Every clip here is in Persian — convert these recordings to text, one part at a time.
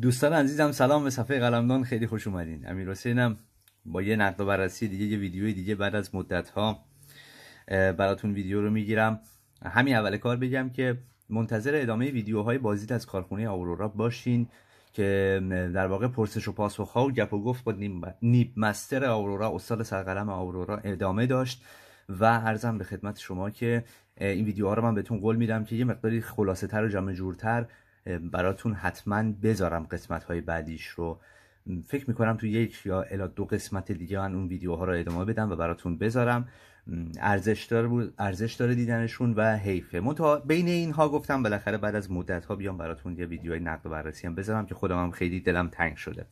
دوستان عزیزم سلام به صفحه قلمدان خیلی خوش اومدین امیر حسینم با یه نقد و بررسی دیگه یه ویدیو دیگه بعد از مدت ها براتون ویدیو رو میگیرم همین اول کار بگم که منتظر ادامه ویدیوهای بازدید از کارخونه آورورا باشین که در واقع پرسش و پاسخ و گپ و گفت با نیب مستر آورورا استاد سرقلم آورورا ادامه داشت و ارزم به خدمت شما که این ویدیوها رو من بهتون قول میدم که یه مقداری خلاصه تر و جمع جورتر براتون حتما بذارم قسمت های بعدیش رو فکر میکنم تو یک یا الا دو قسمت دیگه من اون ویدیوها رو ادامه بدم و براتون بذارم ارزش داره بود دیدنشون و حیفه تا بین اینها گفتم بالاخره بعد از مدت ها بیام براتون یه ویدیوی نقد و بررسی هم بذارم که خودم هم خیلی دلم تنگ شده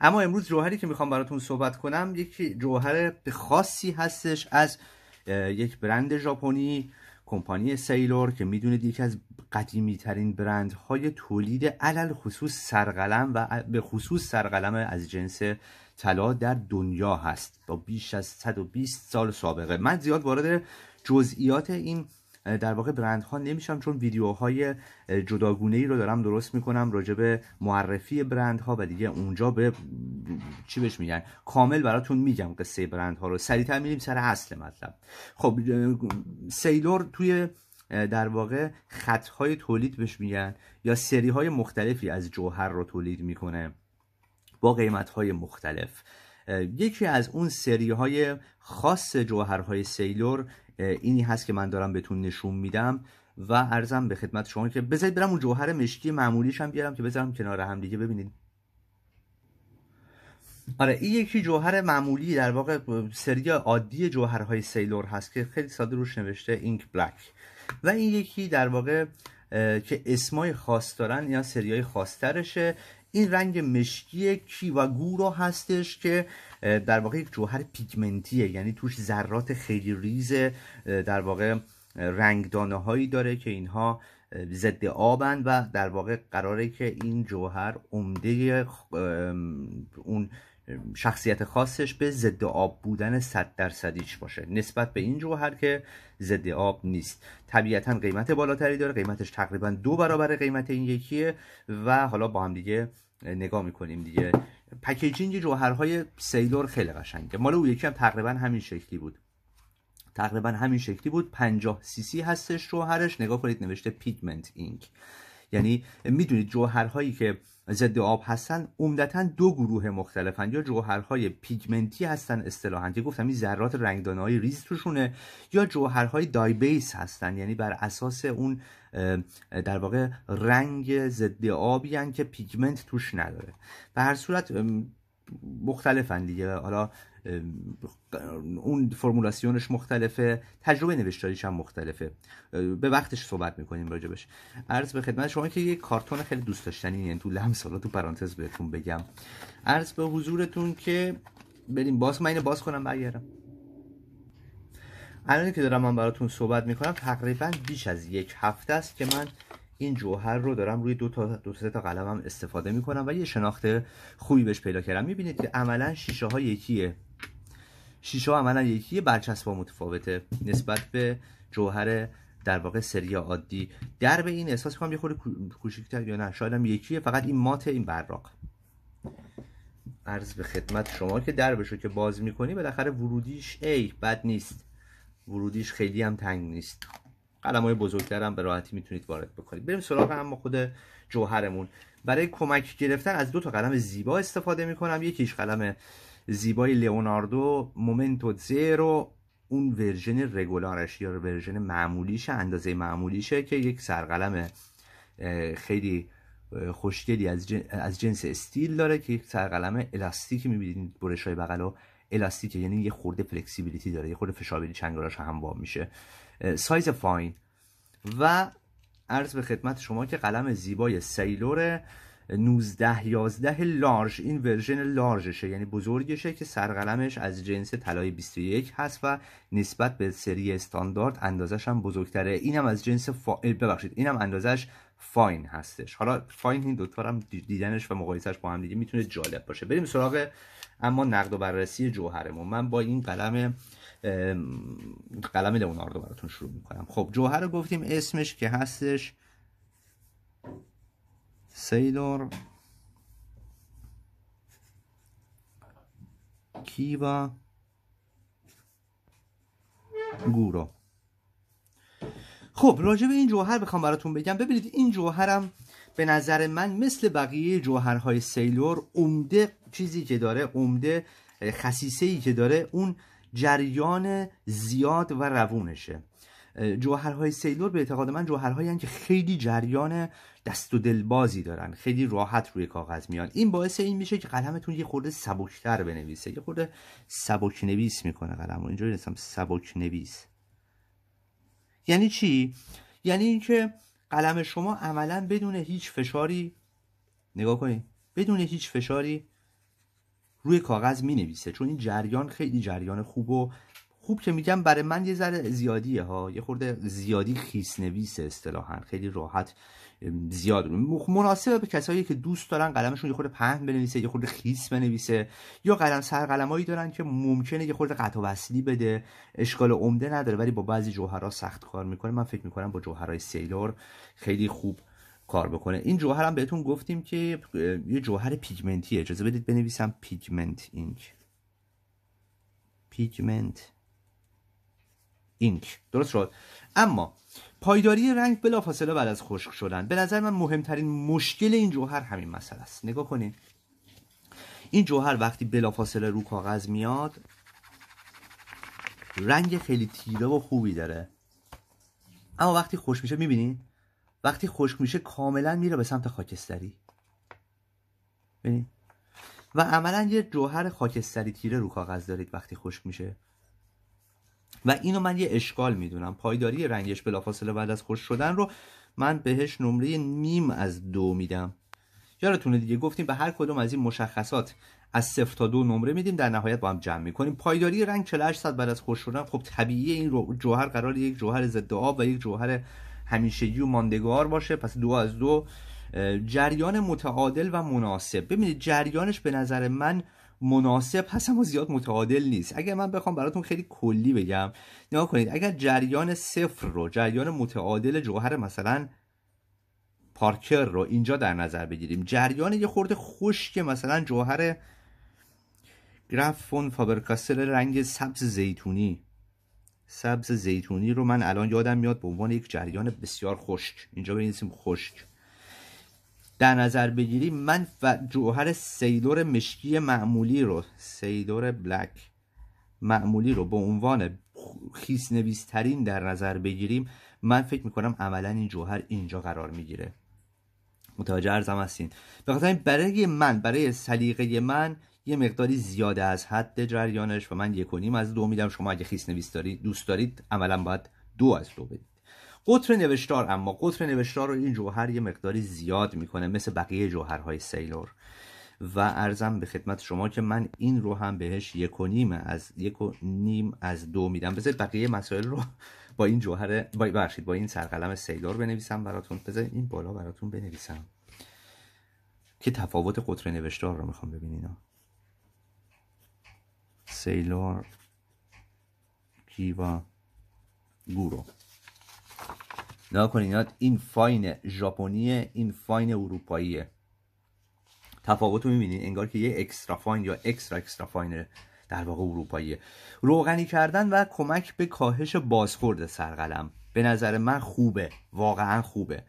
اما امروز جوهری که میخوام براتون صحبت کنم یکی جوهر خاصی هستش از یک برند ژاپنی کمپانی سیلور که میدونید یکی از قدیمی ترین های تولید علل خصوص سرقلم و به خصوص سرقلم از جنس طلا در دنیا هست با بیش از 120 سال سابقه من زیاد وارد جزئیات این در واقع برند ها نمیشم چون ویدیوهای جداگونه ای رو دارم درست میکنم راجع به معرفی برندها و دیگه اونجا به چی بهش میگن کامل براتون میگم قصه برندها رو سریعتر میریم سر اصل مطلب خب سیلور توی در واقع خطهای تولید بهش میگن یا سری های مختلفی از جوهر رو تولید میکنه با قیمت های مختلف یکی از اون سری های خاص جوهرهای سیلور اینی هست که من دارم بهتون نشون میدم و ارزم به خدمت شما که بذارید برم اون جوهر مشکی معمولیش هم بیارم که بذارم کنار هم دیگه ببینید آره این یکی جوهر معمولی در واقع سری عادی جوهرهای سیلور هست که خیلی ساده روش نوشته اینک بلک و این یکی در واقع که اسمای خاص دارن یا سریای خاصترشه این رنگ مشکی رو هستش که در واقع یک جوهر پیگمنتیه یعنی توش ذرات خیلی ریز در واقع رنگدانه هایی داره که اینها ضد آبند و در واقع قراره که این جوهر عمده اون شخصیت خاصش به ضد آب بودن 100 درصدیش باشه نسبت به این جوهر که ضد آب نیست طبیعتا قیمت بالاتری داره قیمتش تقریبا دو برابر قیمت این یکیه و حالا با هم دیگه نگاه میکنیم دیگه پکیجینگ جوهرهای سیلور خیلی قشنگه مال او یکی هم تقریبا همین شکلی بود تقریبا همین شکلی بود 50 سی سی هستش جوهرش نگاه کنید نوشته پیگمنت اینک یعنی میدونید جوهرهایی که ضد آب هستن عمدتا دو گروه مختلفن یا جوهرهای پیگمنتی هستن اصطلاحا که گفتم این ذرات رنگدانه های ریز توشونه یا جوهرهای دایبیس هستن یعنی بر اساس اون در واقع رنگ ضد آبی که پیگمنت توش نداره به هر صورت مختلفن دیگه حالا اون فرمولاسیونش مختلفه تجربه نوشتاریش هم مختلفه به وقتش صحبت میکنیم راجبش عرض به خدمت شما که یه کارتون خیلی دوست داشتنی یعنی تو لمس حالا تو پرانتز بهتون بگم عرض به حضورتون که بریم باز من باز کنم الان که دارم من براتون صحبت میکنم تقریبا بیش از یک هفته است که من این جوهر رو دارم روی دو تا دو سه تا قلمم استفاده میکنم و یه شناخت خوبی بهش پیدا کردم میبینید که عملا شیشه ها یکیه شیشه ها عملا یکیه برچسب متفاوته نسبت به جوهر در واقع سری عادی در به این احساس کنم یه خورده کوچیک‌تر یا نه شاید هم یکیه فقط این مات این براق عرض به خدمت شما که دربشو که باز میکنی بالاخره ورودیش ای بد نیست ورودیش خیلی هم تنگ نیست قلم های بزرگتر هم به راحتی میتونید وارد بکنید بریم سراغ هم خود جوهرمون برای کمک گرفتن از دو تا قلم زیبا استفاده میکنم یکیش قلم زیبای لئوناردو مومنتو زیرو اون ورژن رگولارش یا ورژن معمولیشه اندازه معمولیشه که یک سرقلم خیلی خوشگلی از, جنس استیل داره که یک سرقلم الاستیکی میبینید برش های الاستیک یعنی یه خورده فلکسیبیلیتی داره یه خورده فشاربری چنگالاش هم با میشه سایز فاین و عرض به خدمت شما که قلم زیبای سیلور 19 11 لارج این ورژن لارجشه یعنی بزرگشه که سرقلمش از جنس طلای 21 هست و نسبت به سری استاندارد اندازش هم بزرگتره اینم از جنس فا... ببخشید اینم اندازش فاین هستش حالا فاین این دوتا هم دیدنش و مقایسهش با هم دیگه میتونه جالب باشه بریم سراغ اما نقد و بررسی جوهرمون من با این قلم قلم لئوناردو براتون شروع میکنم خب جوهر رو گفتیم اسمش که هستش سیلور کیوا گورو خب راجع به این جوهر بخوام براتون بگم ببینید این جوهرم به نظر من مثل بقیه جوهرهای سیلور عمده چیزی که داره عمده خصیصه ای که داره اون جریان زیاد و روونشه جوهرهای سیلور به اعتقاد من جوهرهایی که خیلی جریان دست و دلبازی دارن خیلی راحت روی کاغذ میان این باعث این میشه که قلمتون یه خورده سبکتر بنویسه یه خورده سبک نویس میکنه قلم اینجوری نیستم نویس یعنی چی یعنی اینکه قلم شما عملا بدون هیچ فشاری نگاه کنید بدون هیچ فشاری روی کاغذ می نویسه چون این جریان خیلی جریان خوب و خوب که میگم برای من یه ذره زیادیه ها یه خورده زیادی خیس نویس اصطلاحا خیلی راحت زیاد مناسبه به کسایی که دوست دارن قلمشون یه خورده پهن بنویسه یه خورده خیس بنویسه یا قلم سر قلمایی دارن که ممکنه یه خورده قطع وصلی بده اشکال عمده نداره ولی با بعضی جوهرها سخت کار میکنه من فکر میکنم با جوهرهای سیلور خیلی خوب کار بکنه این جوهر هم بهتون گفتیم که یه جوهر پیگمنتیه اجازه بدید بنویسم پیگمنت اینک پیگمنت اینک درست شد اما پایداری رنگ بلافاصله بعد از خشک شدن به نظر من مهمترین مشکل این جوهر همین مسئله است نگاه کنید این جوهر وقتی بلافاصله رو کاغذ میاد رنگ خیلی تیره و خوبی داره اما وقتی خوش میشه میبینی وقتی خشک میشه کاملا میره به سمت خاکستری ببینید و عملا یه جوهر خاکستری تیره رو کاغذ دارید وقتی خشک میشه و اینو من یه اشکال میدونم پایداری رنگش بلافاصله بعد از خوش شدن رو من بهش نمره نیم از دو میدم تونه دیگه گفتیم به هر کدوم از این مشخصات از صفر تا دو نمره میدیم در نهایت با هم جمع میکنیم پایداری رنگ 48 بعد از خوش شدن خب طبیعی این جوهر قرار یک جوهر ضد آب و یک جوهر همیشگی و ماندگار باشه پس دو از دو جریان متعادل و مناسب ببینید جریانش به نظر من مناسب هست اما زیاد متعادل نیست اگر من بخوام براتون خیلی کلی بگم نگاه کنید اگر جریان صفر رو جریان متعادل جوهر مثلا پارکر رو اینجا در نظر بگیریم جریان یه خورده خشک مثلا جوهر گرافون فابرکاسل رنگ سبز زیتونی سبز زیتونی رو من الان یادم میاد به عنوان یک جریان بسیار خشک اینجا بنویسیم خشک در نظر بگیریم من جوهر سیلور مشکی معمولی رو سیدور بلک معمولی رو به عنوان خیس نویسترین در نظر بگیریم من فکر میکنم عملا این جوهر اینجا قرار میگیره متوجه ارزم هستین به برای من برای سلیقه من یه مقداری زیاده از حد جریانش و من یک و از دو میدم شما اگه خیس نویس دارید دوست دارید عملا باید دو از دو بدید قطر نوشتار اما قطر نوشتار رو این جوهر یه مقداری زیاد میکنه مثل بقیه جوهرهای سیلور و ارزم به خدمت شما که من این رو هم بهش یک و نیم از یک و نیم از دو میدم بذارید بقیه مسائل رو با این جوهر با برشید، با این سرقلم سیلور بنویسم براتون بذارید این بالا براتون بنویسم که تفاوت قطر نوشتار رو میخوام ببینید سیلور کیوا گورو نگاه کنین این فاین ژاپنیه این فاین اروپاییه تفاوت رو میبینین انگار که یه اکسترا فاین یا اکسترا اکسترا فاین در واقع اروپاییه روغنی کردن و کمک به کاهش بازخورد سرقلم به نظر من خوبه واقعا خوبه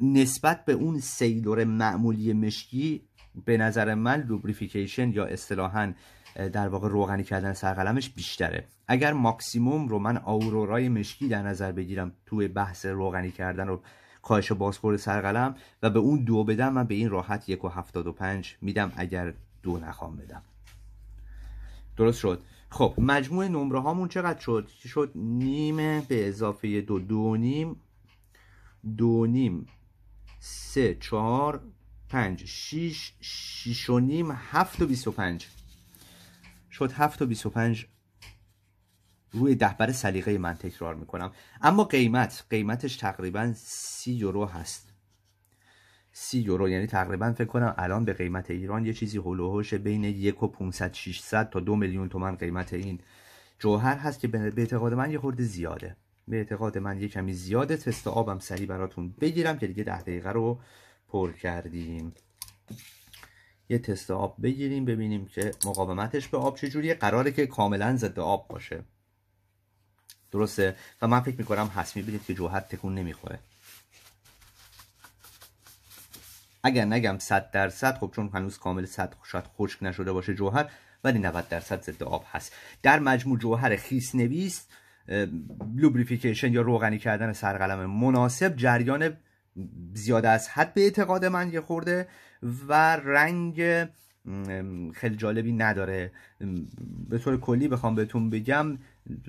نسبت به اون سیلور معمولی مشکی به نظر من لوبریفیکیشن یا اصطلاحا در واقع روغنی کردن سرقلمش بیشتره اگر ماکسیموم رو من آورورای مشکی در نظر بگیرم توی بحث روغنی کردن رو کاهش بازخورد سرقلم و به اون دو بدم من به این راحت یک و هفتاد و پنج میدم اگر دو نخوام بدم درست شد خب مجموع نمره هامون چقدر شد شد نیمه به اضافه دو دو نیم دو نیم سه چهار پنج شیش شیش و نیم هفت و بیست و پنج شد 7 تا 25 روی بر سلیقه من تکرار میکنم اما قیمت قیمتش تقریبا 30 یورو هست 30 یورو یعنی تقریبا فکر کنم الان به قیمت ایران یه چیزی هلوهوش بین 1 و 500 600 تا 2 میلیون تومن قیمت این جوهر هست که به اعتقاد من یه خورده زیاده به اعتقاد من یه کمی زیاده تست آبم سریع براتون بگیرم که دیگه ده دقیقه رو پر کردیم یه تست آب بگیریم ببینیم که مقاومتش به آب چجوریه قراره که کاملا ضد آب باشه درسته و من فکر میکنم هست میبینید که جوهر تکون نمیخوره اگر نگم 100 درصد خب چون هنوز کامل صد شاید خشک نشده باشه جوهر ولی 90 درصد ضد آب هست در مجموع جوهر خیس نویست لوبریفیکیشن یا روغنی کردن سرقلم مناسب جریان زیاد از حد به اعتقاد من یه خورده و رنگ خیلی جالبی نداره به طور کلی بخوام بهتون بگم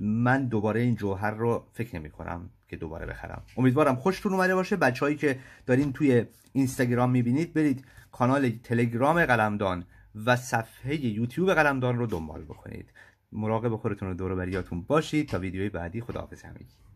من دوباره این جوهر رو فکر نمی کنم که دوباره بخرم امیدوارم خوشتون اومده باشه بچههایی که دارین توی اینستاگرام میبینید برید کانال تلگرام قلمدان و صفحه یوتیوب قلمدان رو دنبال بکنید مراقب خودتون و دور بریاتون باشید تا ویدیوی بعدی خداحافظ همگی